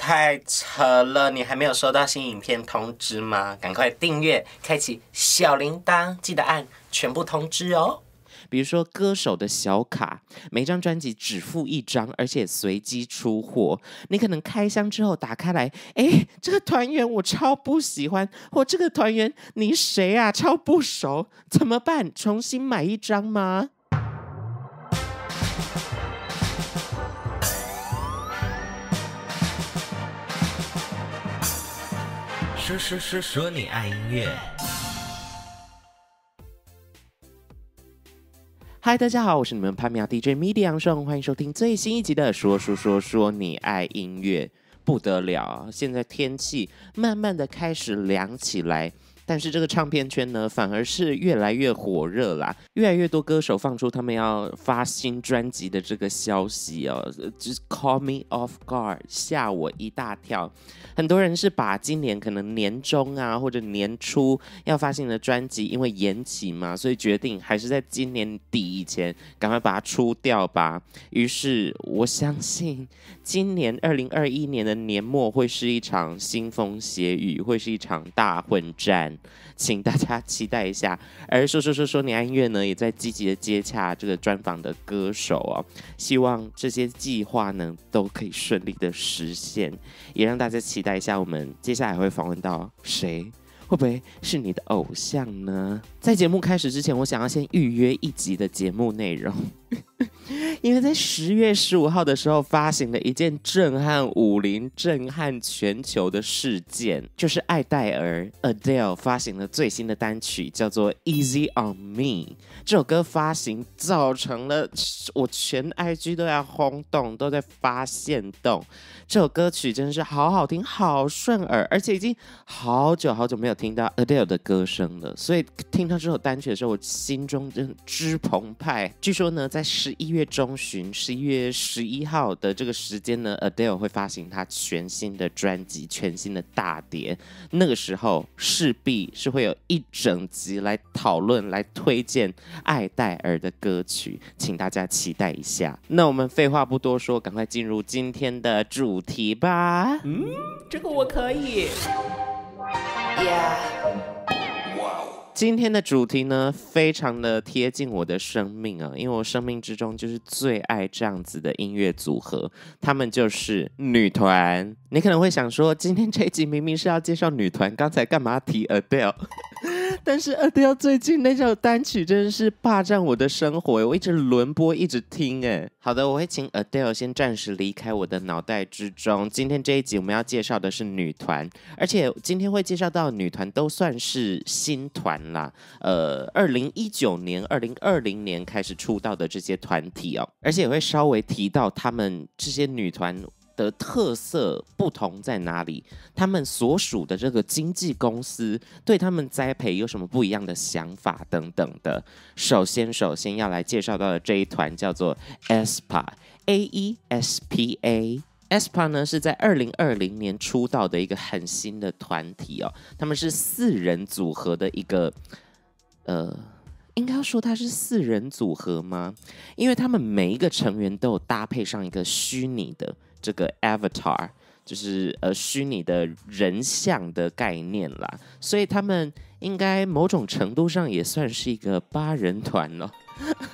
太扯了！你还没有收到新影片通知吗？赶快订阅，开启小铃铛，记得按全部通知哦。比如说歌手的小卡，每张专辑只付一张，而且随机出货。你可能开箱之后打开来，哎，这个团员我超不喜欢，或这个团员你谁啊，超不熟，怎么办？重新买一张吗？说说说说你爱音乐！嗨，大家好，我是你们潘米亚 DJ 米杨顺，欢迎收听最新一集的《说说说说你爱音乐》，不得了啊！现在天气慢慢的开始凉起来。但是这个唱片圈呢，反而是越来越火热啦！越来越多歌手放出他们要发新专辑的这个消息哦，Just call me off guard，吓我一大跳。很多人是把今年可能年中啊或者年初要发行的专辑，因为延期嘛，所以决定还是在今年底以前赶快把它出掉吧。于是我相信，今年二零二一年的年末会是一场腥风血雨，会是一场大混战。请大家期待一下，而说说说说你爱乐呢，也在积极的接洽这个专访的歌手哦。希望这些计划呢都可以顺利的实现，也让大家期待一下，我们接下来会访问到谁，会不会是你的偶像呢？在节目开始之前，我想要先预约一集的节目内容，因为在十月十五号的时候，发行了一件震撼武林、震撼全球的事件，就是艾戴尔 （Adele） 发行了最新的单曲，叫做《Easy on Me》。这首歌发行造成了我全 IG 都在轰动，都在发现动。这首歌曲真是好好听，好顺耳，而且已经好久好久没有听到 Adele 的歌声了，所以听。听到这首单曲的时候，我心中真之澎湃。据说呢，在十一月中旬，十一月十一号的这个时间呢，Adele 会发行他全新的专辑、全新的大碟。那个时候势必是会有一整集来讨论、来推荐艾黛尔的歌曲，请大家期待一下。那我们废话不多说，赶快进入今天的主题吧。嗯，这个我可以。Yeah. Wow. 今天的主题呢，非常的贴近我的生命啊，因为我生命之中就是最爱这样子的音乐组合，他们就是女团。你可能会想说，今天这集明明是要介绍女团，刚才干嘛提 Adele？但是 Adele 最近那首单曲真的是霸占我的生活，我一直轮播，一直听哎。好的，我会请 Adele 先暂时离开我的脑袋之中。今天这一集我们要介绍的是女团，而且今天会介绍到女团都算是新团啦。呃，二零一九年、二零二零年开始出道的这些团体哦，而且也会稍微提到他们这些女团。的特色不同在哪里？他们所属的这个经纪公司对他们栽培有什么不一样的想法等等的。首先，首先要来介绍到的这一团叫做 Aespa，A E S P A。Aespa 呢是在二零二零年出道的一个很新的团体哦，他们是四人组合的一个，呃，应该要说他是四人组合吗？因为他们每一个成员都有搭配上一个虚拟的。这个 avatar 就是呃虚拟的人像的概念啦，所以他们应该某种程度上也算是一个八人团了。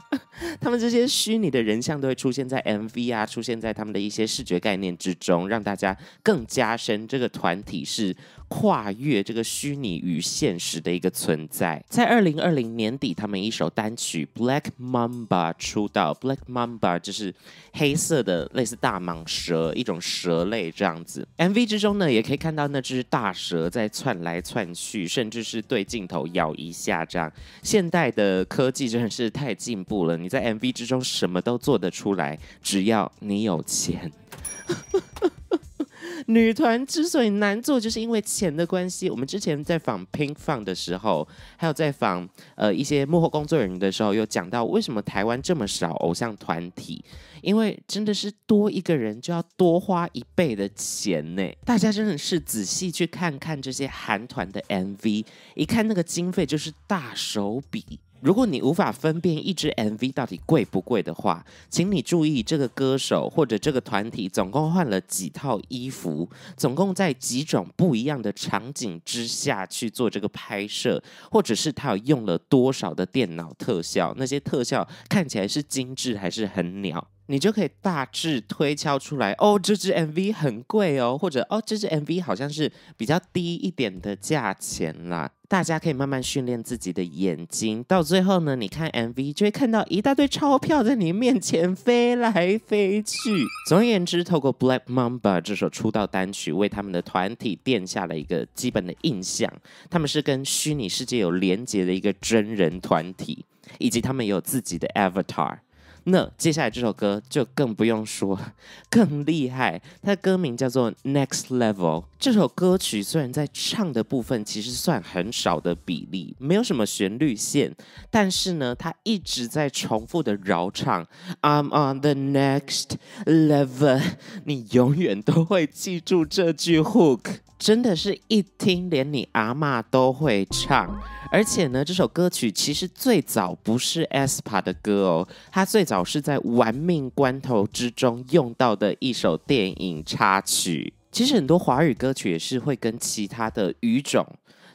他们这些虚拟的人像都会出现在 MV 啊，出现在他们的一些视觉概念之中，让大家更加深这个团体是。跨越这个虚拟与现实的一个存在，在二零二零年底，他们一首单曲《Black Mamba》出道。Black Mamba 就是黑色的，类似大蟒蛇一种蛇类这样子。MV 之中呢，也可以看到那只大蛇在窜来窜去，甚至是对镜头咬一下这样。现代的科技真的是太进步了，你在 MV 之中什么都做得出来，只要你有钱。女团之所以难做，就是因为钱的关系。我们之前在访 Pink Fong 的时候，还有在访呃一些幕后工作人员的时候，有讲到为什么台湾这么少偶像团体，因为真的是多一个人就要多花一倍的钱呢。大家真的是仔细去看看这些韩团的 MV，一看那个经费就是大手笔。如果你无法分辨一支 MV 到底贵不贵的话，请你注意这个歌手或者这个团体总共换了几套衣服，总共在几种不一样的场景之下去做这个拍摄，或者是他有用了多少的电脑特效，那些特效看起来是精致还是很鸟，你就可以大致推敲出来哦，这支 MV 很贵哦，或者哦，这支 MV 好像是比较低一点的价钱啦。大家可以慢慢训练自己的眼睛，到最后呢，你看 MV 就会看到一大堆钞票在你面前飞来飞去。总而言之，透过《Black Mamba》这首出道单曲，为他们的团体奠下了一个基本的印象。他们是跟虚拟世界有连接的一个真人团体，以及他们有自己的 Avatar。那接下来这首歌就更不用说，更厉害。它的歌名叫做《Next Level》。这首歌曲虽然在唱的部分其实算很少的比例，没有什么旋律线，但是呢，它一直在重复的绕唱。I'm on the next level，你永远都会记住这句 hook。真的是一听，连你阿妈都会唱。而且呢，这首歌曲其实最早不是 ASPA e 的歌哦，它最早是在《玩命关头》之中用到的一首电影插曲。其实很多华语歌曲也是会跟其他的语种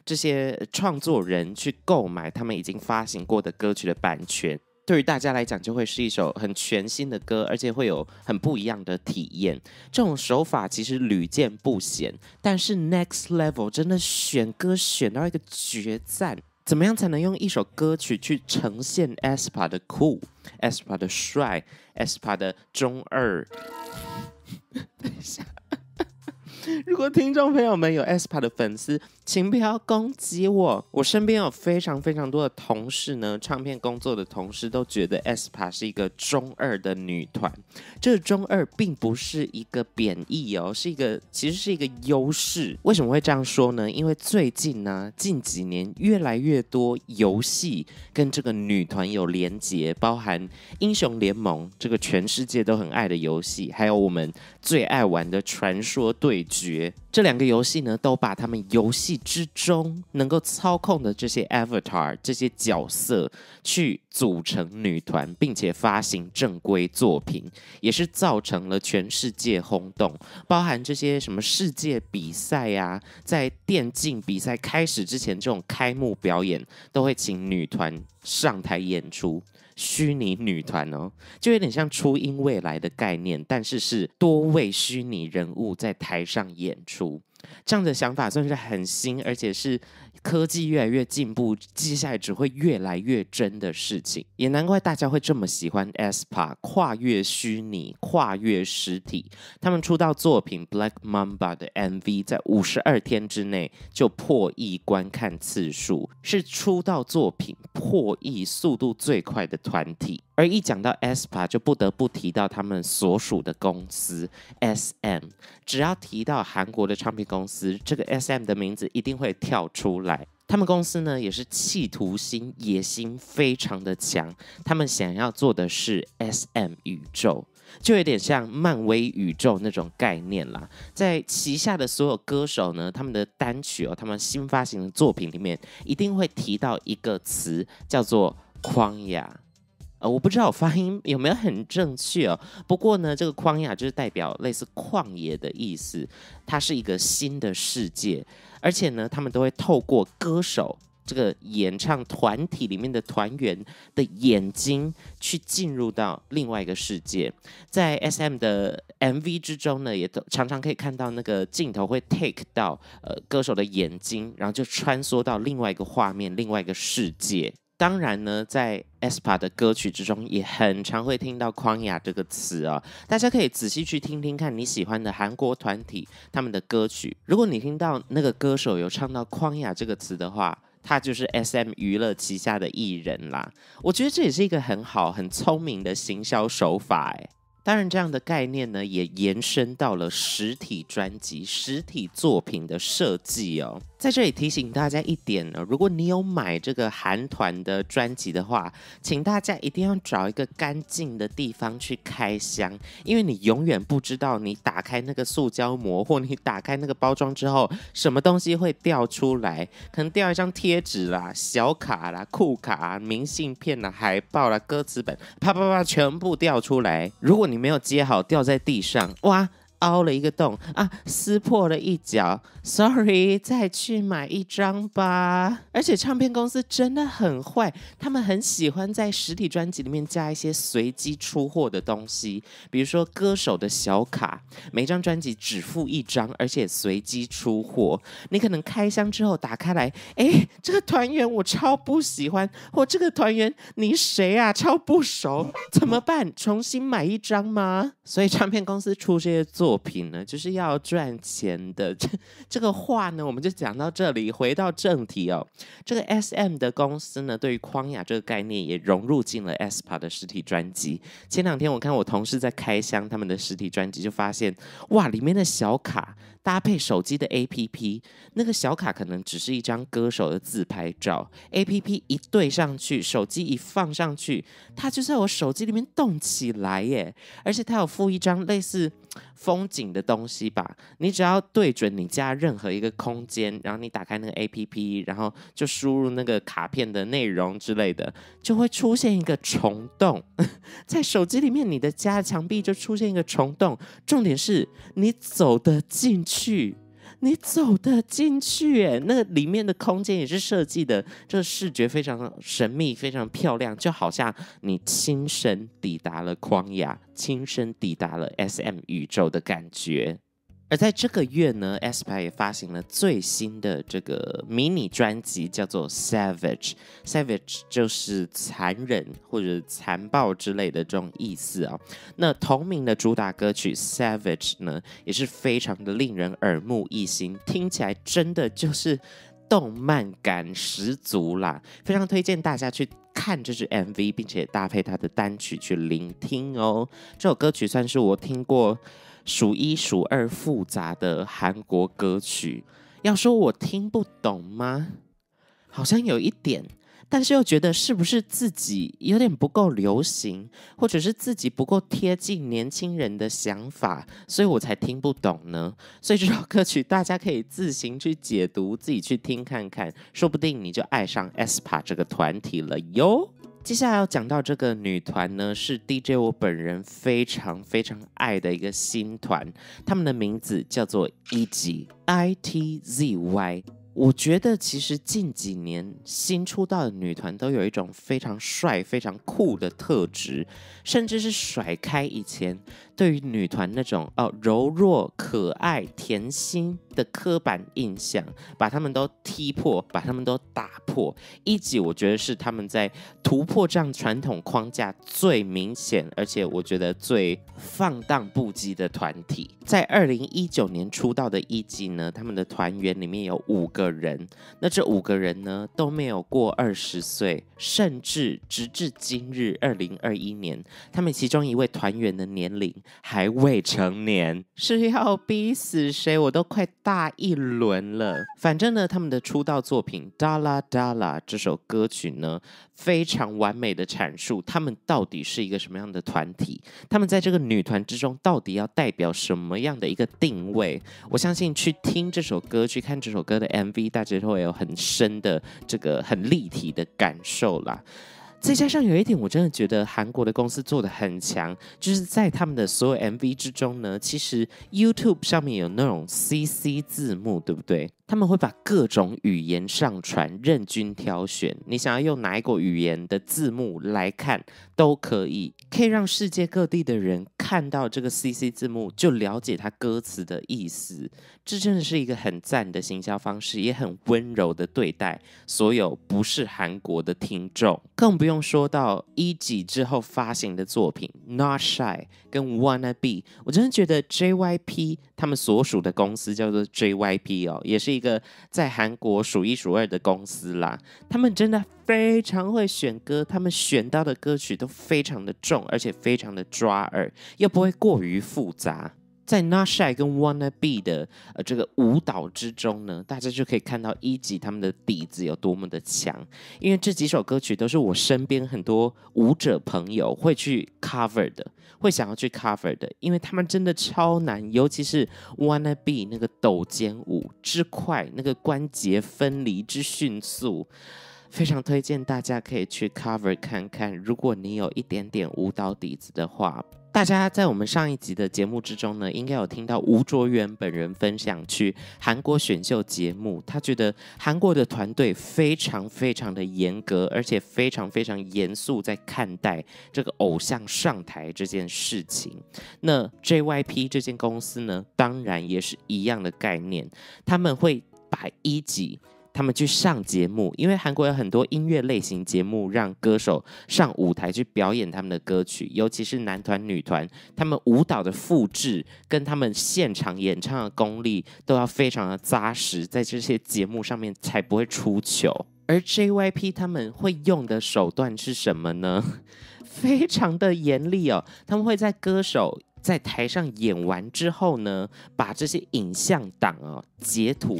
这些创作人去购买他们已经发行过的歌曲的版权。对于大家来讲，就会是一首很全新的歌，而且会有很不一样的体验。这种手法其实屡见不鲜，但是 Next Level 真的选歌选到一个决战，怎么样才能用一首歌曲去呈现 Aspa e 的酷、Aspa e 的帅、Aspa e 的中二？等一下。如果听众朋友们有 aespa 的粉丝，请不要攻击我。我身边有非常非常多的同事呢，唱片工作的同事都觉得 aespa 是一个中二的女团。这个中二并不是一个贬义哦，是一个其实是一个优势。为什么会这样说呢？因为最近呢，近几年越来越多游戏跟这个女团有连结，包含英雄联盟这个全世界都很爱的游戏，还有我们最爱玩的传说对。绝这两个游戏呢，都把他们游戏之中能够操控的这些 avatar 这些角色去组成女团，并且发行正规作品，也是造成了全世界轰动。包含这些什么世界比赛呀，在电竞比赛开始之前，这种开幕表演都会请女团上台演出。虚拟女团哦，就有点像初音未来的概念，但是是多位虚拟人物在台上演出。这样的想法算是很新，而且是科技越来越进步，接下来只会越来越真的事情。也难怪大家会这么喜欢 a ESPA，跨越虚拟，跨越实体。他们出道作品《Black Mamba》的 MV 在五十二天之内就破亿观看次数，是出道作品破亿速度最快的团体。而一讲到 a ESPA，就不得不提到他们所属的公司 SM。只要提到韩国的唱片，公司这个 S M 的名字一定会跳出来。他们公司呢也是企图心、野心非常的强。他们想要做的是 S M 宇宙，就有点像漫威宇宙那种概念啦。在旗下的所有歌手呢，他们的单曲哦，他们新发行的作品里面，一定会提到一个词，叫做“框雅”。呃，我不知道我发音有没有很正确哦。不过呢，这个旷野就是代表类似旷野的意思，它是一个新的世界。而且呢，他们都会透过歌手这个演唱团体里面的团员的眼睛，去进入到另外一个世界。在 SM 的 MV 之中呢，也都常常可以看到那个镜头会 take 到呃歌手的眼睛，然后就穿梭到另外一个画面、另外一个世界。当然呢，在 ESPA 的歌曲之中也很常会听到“宽雅”这个词啊，大家可以仔细去听听看，你喜欢的韩国团体他们的歌曲，如果你听到那个歌手有唱到“宽雅”这个词的话，他就是 SM 娱乐旗下的艺人啦。我觉得这也是一个很好、很聪明的行销手法，哎。当然，这样的概念呢，也延伸到了实体专辑、实体作品的设计哦。在这里提醒大家一点呢，如果你有买这个韩团的专辑的话，请大家一定要找一个干净的地方去开箱，因为你永远不知道你打开那个塑胶膜或你打开那个包装之后，什么东西会掉出来，可能掉一张贴纸啦、小卡啦、酷卡、啊、明信片啦、海报啦、歌词本，啪啪啪全部掉出来。如果你没有接好，掉在地上，哇！凹了一个洞啊，撕破了一角，Sorry，再去买一张吧。而且唱片公司真的很坏，他们很喜欢在实体专辑里面加一些随机出货的东西，比如说歌手的小卡，每张专辑只付一张，而且随机出货。你可能开箱之后打开来，哎，这个团员我超不喜欢，或这个团员你谁啊，超不熟，怎么办？重新买一张吗？所以唱片公司出这些作。作品呢，就是要赚钱的。这这个话呢，我们就讲到这里。回到正题哦，这个 S M 的公司呢，对于“框雅”这个概念也融入进了 SP 的实体专辑。前两天我看我同事在开箱他们的实体专辑，就发现哇，里面的小卡。搭配手机的 A P P，那个小卡可能只是一张歌手的自拍照，A P P 一对上去，手机一放上去，它就在我手机里面动起来耶！而且它有附一张类似 风景的东西吧？你只要对准你家任何一个空间，然后你打开那个 A P P，然后就输入那个卡片的内容之类的，就会出现一个虫洞，在手机里面你的家墙壁就出现一个虫洞，重点是你走得近。去，你走得进去诶，那个里面的空间也是设计的，这视觉非常神秘，非常漂亮，就好像你亲身抵达了光雅，亲身抵达了 S M 宇宙的感觉。而在这个月呢，SP 也发行了最新的这个迷你专辑，叫做《Savage》，Savage 就是残忍或者残暴之类的这种意思啊。那同名的主打歌曲《Savage》呢，也是非常的令人耳目一新，听起来真的就是动漫感十足啦，非常推荐大家去看这支 MV，并且搭配他的单曲去聆听哦。这首歌曲算是我听过。数一数二复杂的韩国歌曲，要说我听不懂吗？好像有一点，但是又觉得是不是自己有点不够流行，或者是自己不够贴近年轻人的想法，所以我才听不懂呢。所以这首歌曲大家可以自行去解读，自己去听看看，说不定你就爱上 SPa 这个团体了哟。接下来要讲到这个女团呢，是 DJ 我本人非常非常爱的一个新团，他们的名字叫做 IZZY。我觉得其实近几年新出道的女团都有一种非常帅、非常酷的特质，甚至是甩开以前。对于女团那种哦柔弱可爱甜心的刻板印象，把他们都踢破，把他们都打破。一级我觉得是他们在突破这样传统框架最明显，而且我觉得最放荡不羁的团体。在二零一九年出道的一级呢，他们的团员里面有五个人，那这五个人呢都没有过二十岁，甚至直至今日二零二一年，他们其中一位团员的年龄。还未成年是要逼死谁？我都快大一轮了。反正呢，他们的出道作品《Dala Dala》这首歌曲呢，非常完美的阐述他们到底是一个什么样的团体，他们在这个女团之中到底要代表什么样的一个定位。我相信去听这首歌、去看这首歌的 MV，大家都会有很深的这个很立体的感受啦。再加上有一点，我真的觉得韩国的公司做的很强，就是在他们的所有 MV 之中呢，其实 YouTube 上面有那种 CC 字幕，对不对？他们会把各种语言上传，任君挑选，你想要用哪一国语言的字幕来看都可以，可以让世界各地的人看到这个 CC 字幕，就了解它歌词的意思。这真的是一个很赞的行销方式，也很温柔的对待所有不是韩国的听众，更不用。用说到一级之后发行的作品《Not Shy》跟《Wanna Be》，我真的觉得 JYP 他们所属的公司叫做 JYP 哦，也是一个在韩国数一数二的公司啦。他们真的非常会选歌，他们选到的歌曲都非常的重，而且非常的抓耳，又不会过于复杂。在《Not shy》跟《Wanna be》的呃这个舞蹈之中呢，大家就可以看到一级他们的底子有多么的强。因为这几首歌曲都是我身边很多舞者朋友会去 cover 的，会想要去 cover 的，因为他们真的超难，尤其是《Wanna be》那个抖肩舞之快，那个关节分离之迅速。非常推荐大家可以去 cover 看看。如果你有一点点舞蹈底子的话，大家在我们上一集的节目之中呢，应该有听到吴卓源本人分享去韩国选秀节目，他觉得韩国的团队非常非常的严格，而且非常非常严肃在看待这个偶像上台这件事情。那 JYP 这间公司呢，当然也是一样的概念，他们会把一级。他们去上节目，因为韩国有很多音乐类型节目，让歌手上舞台去表演他们的歌曲，尤其是男团、女团，他们舞蹈的复制跟他们现场演唱的功力都要非常的扎实，在这些节目上面才不会出糗。而 JYP 他们会用的手段是什么呢？非常的严厉哦，他们会在歌手。在台上演完之后呢，把这些影像档啊截图，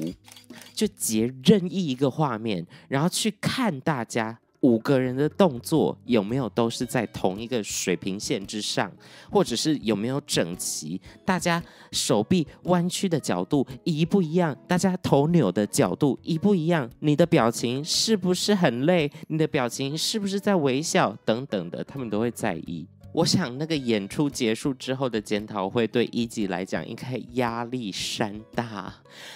就截任意一个画面，然后去看大家五个人的动作有没有都是在同一个水平线之上，或者是有没有整齐，大家手臂弯曲的角度一不一样，大家头扭的角度一不一样，你的表情是不是很累，你的表情是不是在微笑等等的，他们都会在意。我想，那个演出结束之后的检讨会，对一级来讲应该压力山大。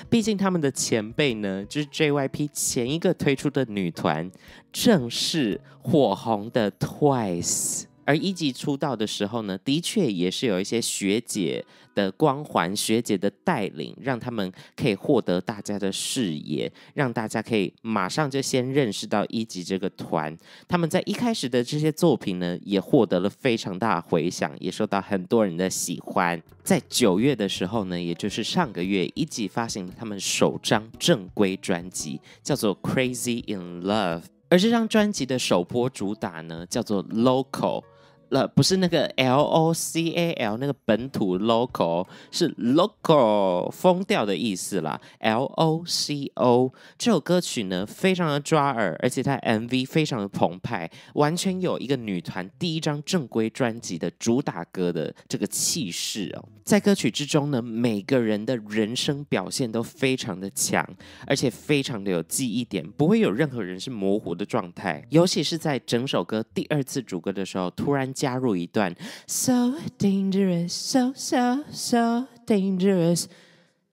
毕竟他们的前辈呢，就是 JYP 前一个推出的女团，正是火红的 Twice。而一级出道的时候呢，的确也是有一些学姐的光环、学姐的带领，让他们可以获得大家的视野，让大家可以马上就先认识到一级这个团。他们在一开始的这些作品呢，也获得了非常大回响，也受到很多人的喜欢。在九月的时候呢，也就是上个月，一级发行了他们首张正规专辑，叫做《Crazy in Love》，而这张专辑的首播主打呢，叫做《Local》。了，不是那个 L O C A L 那个本土 local，是 local 疯掉的意思啦。L O C O 这首歌曲呢，非常的抓耳，而且它 M V 非常的澎湃，完全有一个女团第一张正规专辑的主打歌的这个气势哦。在歌曲之中呢，每个人的人声表现都非常的强，而且非常的有记忆点，不会有任何人是模糊的状态。尤其是在整首歌第二次主歌的时候，突然。加入一段，so dangerous，so so so dangerous，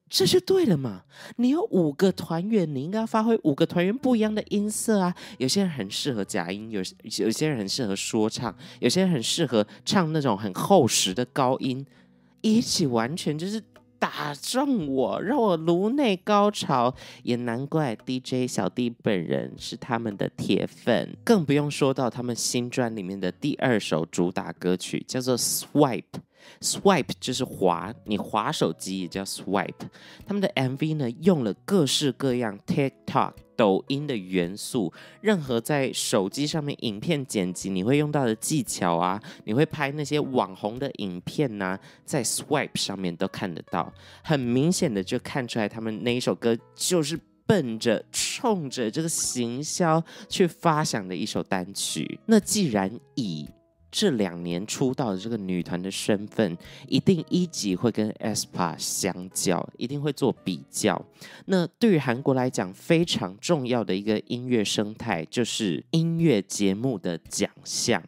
这就对了嘛？你有五个团员，你应该要发挥五个团员不一样的音色啊！有些人很适合假音，有有些人很适合说唱，有些人很适合唱那种很厚实的高音，一起完全就是。打中我，让我颅内高潮，也难怪 DJ 小弟本人是他们的铁粉，更不用说到他们新专里面的第二首主打歌曲，叫做 Swipe，Swipe 就是滑，你滑手机也叫 Swipe，他们的 MV 呢用了各式各样 TikTok。抖音的元素，任何在手机上面影片剪辑，你会用到的技巧啊，你会拍那些网红的影片啊，在 Swipe 上面都看得到，很明显的就看出来，他们那一首歌就是奔着冲着这个行销去发想的一首单曲。那既然以这两年出道的这个女团的身份，一定一级会跟 ESPA 相较，一定会做比较。那对于韩国来讲，非常重要的一个音乐生态就是音乐节目的奖项，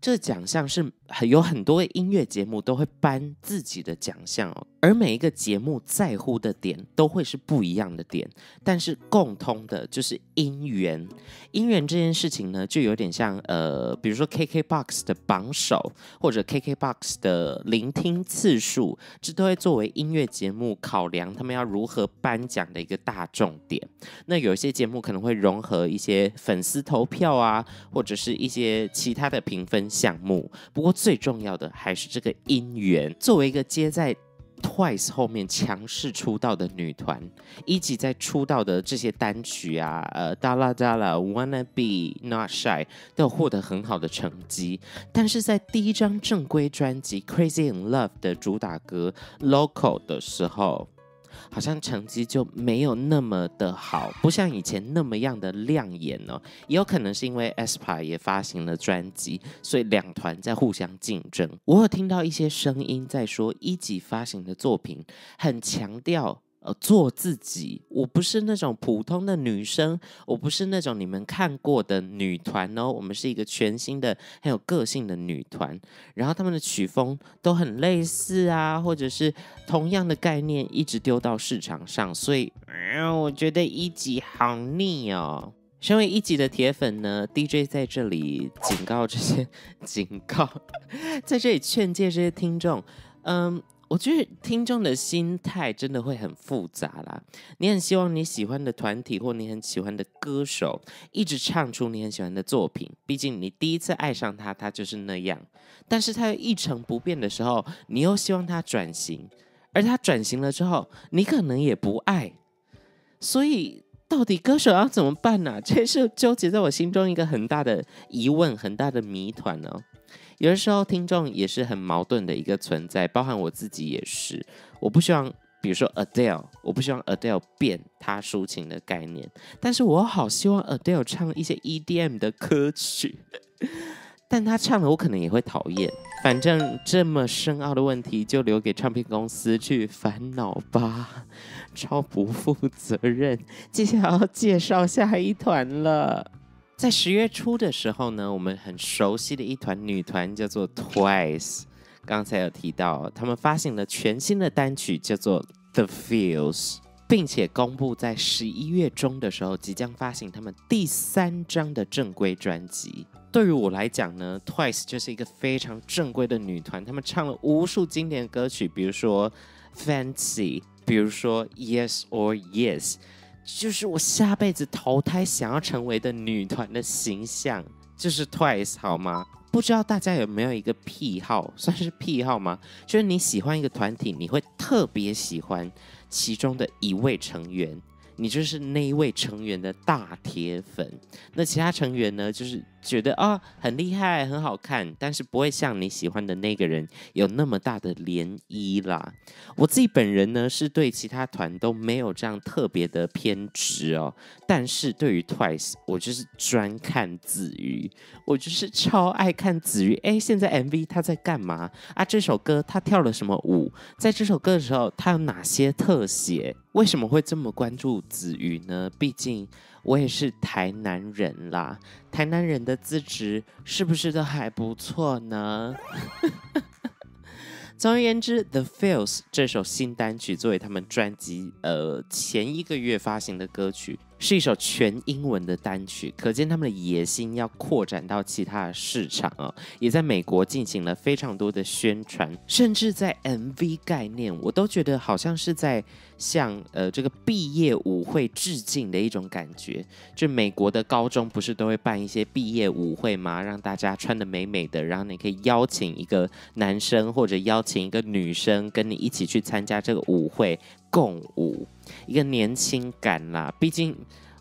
这奖项是。很有很多音乐节目都会颁自己的奖项，而每一个节目在乎的点都会是不一样的点，但是共通的就是音源。音源这件事情呢，就有点像呃，比如说 KKBOX 的榜首或者 KKBOX 的聆听次数，这都会作为音乐节目考量他们要如何颁奖的一个大重点。那有一些节目可能会融合一些粉丝投票啊，或者是一些其他的评分项目，不过。最重要的还是这个姻缘。作为一个接在 TWICE 后面强势出道的女团，以及在出道的这些单曲啊，呃，Dala Dala、Wanna Be、Not Shy 都获得很好的成绩，但是在第一张正规专辑 Crazy in Love 的主打歌 Local 的时候。好像成绩就没有那么的好，不像以前那么样的亮眼呢。也有可能是因为 ASPA 也发行了专辑，所以两团在互相竞争。我有听到一些声音在说，一级发行的作品很强调。做自己，我不是那种普通的女生，我不是那种你们看过的女团哦，我们是一个全新的、很有个性的女团。然后他们的曲风都很类似啊，或者是同样的概念，一直丢到市场上，所以，我觉得一级好腻哦。身为一级的铁粉呢，DJ 在这里警告这些，警告，在这里劝诫这些听众，嗯。我觉得听众的心态真的会很复杂啦。你很希望你喜欢的团体或你很喜欢的歌手一直唱出你很喜欢的作品，毕竟你第一次爱上他，他就是那样。但是他一成不变的时候，你又希望他转型，而他转型了之后，你可能也不爱。所以，到底歌手要怎么办呢？这是纠结在我心中一个很大的疑问，很大的谜团呢。有的时候，听众也是很矛盾的一个存在，包含我自己也是。我不希望，比如说 Adele，我不希望 Adele 变他抒情的概念，但是我好希望 Adele 唱一些 EDM 的歌曲，但他唱的我可能也会讨厌。反正这么深奥的问题，就留给唱片公司去烦恼吧。超不负责任，接下来要介绍下一团了。在十月初的时候呢，我们很熟悉的一团女团叫做 TWICE。刚才有提到，他们发行了全新的单曲叫做《The Feels》，并且公布在十一月中的时候即将发行他们第三张的正规专辑。对于我来讲呢，TWICE 就是一个非常正规的女团，他们唱了无数经典歌曲，比如说《Fancy》，比如说《Yes or Yes》。就是我下辈子投胎想要成为的女团的形象，就是 Twice 好吗？不知道大家有没有一个癖好，算是癖好吗？就是你喜欢一个团体，你会特别喜欢其中的一位成员，你就是那一位成员的大铁粉，那其他成员呢，就是。觉得啊很厉害很好看，但是不会像你喜欢的那个人有那么大的涟漪啦。我自己本人呢是对其他团都没有这样特别的偏执哦，但是对于 Twice 我就是专看子瑜，我就是超爱看子瑜。哎，现在 MV 他在干嘛啊？这首歌他跳了什么舞？在这首歌的时候他有哪些特写？为什么会这么关注子瑜呢？毕竟。我也是台南人啦，台南人的资质是不是都还不错呢？总而言之，《The f e e l s 这首新单曲作为他们专辑呃前一个月发行的歌曲。是一首全英文的单曲，可见他们的野心要扩展到其他的市场啊！也在美国进行了非常多的宣传，甚至在 MV 概念，我都觉得好像是在向呃这个毕业舞会致敬的一种感觉。就美国的高中不是都会办一些毕业舞会吗？让大家穿的美美的，然后你可以邀请一个男生或者邀请一个女生跟你一起去参加这个舞会共舞。一个年轻感啦，毕竟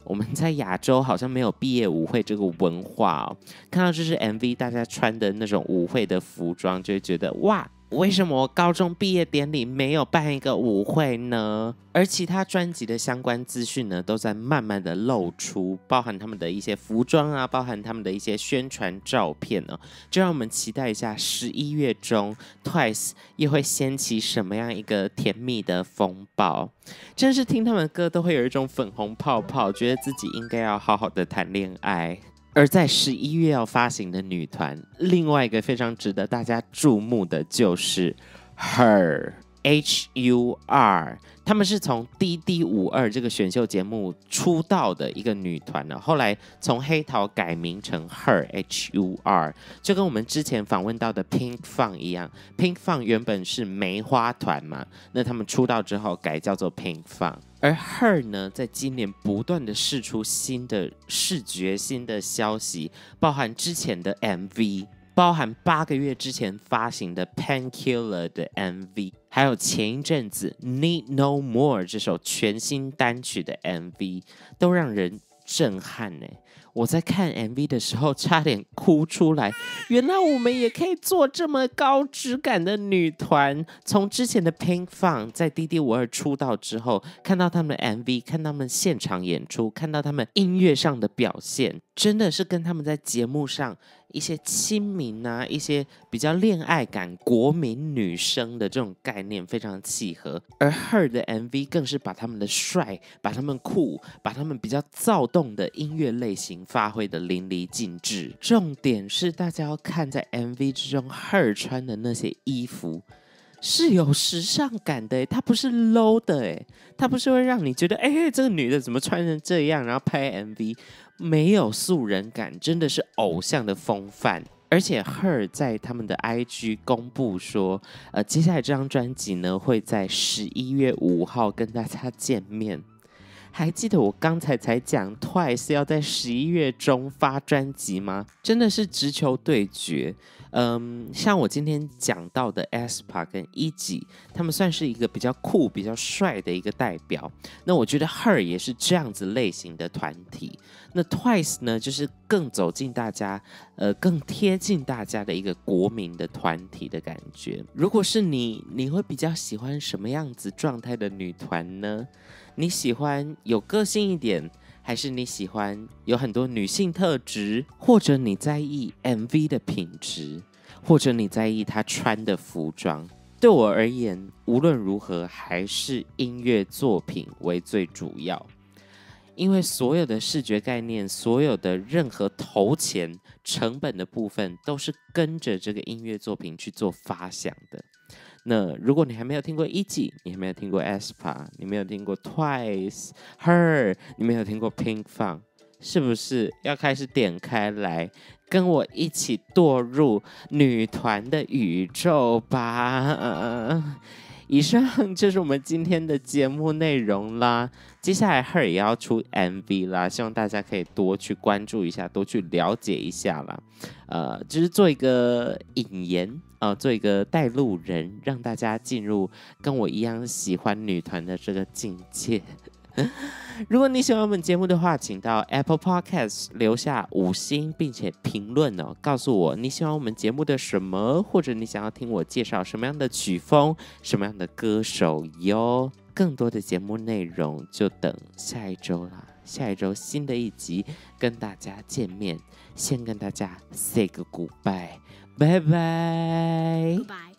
我们在亚洲好像没有毕业舞会这个文化哦。看到这是 MV，大家穿的那种舞会的服装，就会觉得哇。为什么我高中毕业典礼没有办一个舞会呢？而其他专辑的相关资讯呢，都在慢慢的露出，包含他们的一些服装啊，包含他们的一些宣传照片呢，就让我们期待一下十一月中，Twice 又会掀起什么样一个甜蜜的风暴？真是听他们的歌都会有一种粉红泡泡，觉得自己应该要好好的谈恋爱。而在十一月要发行的女团，另外一个非常值得大家注目的就是，Her H U R。他们是从《D D 五二》这个选秀节目出道的一个女团呢，后来从黑桃改名成 Her H U R，就跟我们之前访问到的 Pink Fong 一样，Pink Fong 原本是梅花团嘛，那他们出道之后改叫做 Pink Fong，而 Her 呢，在今年不断的试出新的视觉、新的消息，包含之前的 MV。包含八个月之前发行的《Pain Killer》的 MV，还有前一阵子《Need No More》这首全新单曲的 MV，都让人震撼呢。我在看 MV 的时候差点哭出来。原来我们也可以做这么高质感的女团。从之前的 Pink Fun 在滴滴五二出道之后，看到他们的 MV，看他们现场演出，看到他们音乐上的表现，真的是跟他们在节目上。一些亲民啊，一些比较恋爱感、国民女生的这种概念非常契合，而 her 的 MV 更是把他们的帅、把他们酷、把他们比较躁动的音乐类型发挥的淋漓尽致。重点是大家要看在 MV 之中 her 穿的那些衣服。是有时尚感的，它不是 low 的，哎，它不是会让你觉得，哎，这个女的怎么穿成这样，然后拍 MV，没有素人感，真的是偶像的风范。而且 her 在他们的 IG 公布说，呃，接下来这张专辑呢会在十一月五号跟大家见面。还记得我刚才才讲 Twice 要在十一月中发专辑吗？真的是直球对决。嗯，像我今天讲到的，ASAP e p 跟一辑，他们算是一个比较酷、比较帅的一个代表。那我觉得 h e r 也是这样子类型的团体。那 TWICE 呢，就是更走进大家，呃，更贴近大家的一个国民的团体的感觉。如果是你，你会比较喜欢什么样子状态的女团呢？你喜欢有个性一点？还是你喜欢有很多女性特质，或者你在意 MV 的品质，或者你在意她穿的服装。对我而言，无论如何，还是音乐作品为最主要，因为所有的视觉概念，所有的任何投钱成本的部分，都是跟着这个音乐作品去做发想的。那如果你还没有听过一季，你还没有听过 a s p a 你没有听过 Twice，her，你没有听过 Pink Fang，是不是要开始点开来，跟我一起堕入女团的宇宙吧？以上就是我们今天的节目内容啦。接下来赫也要出 MV 啦，希望大家可以多去关注一下，多去了解一下啦。呃，就是做一个引言，呃，做一个带路人，让大家进入跟我一样喜欢女团的这个境界。如果你喜欢我们节目的话，请到 Apple Podcast 留下五星，并且评论哦，告诉我你喜欢我们节目的什么，或者你想要听我介绍什么样的曲风、什么样的歌手哟。更多的节目内容就等下一周了，下一周新的一集跟大家见面。先跟大家 say 个 goodbye，拜拜。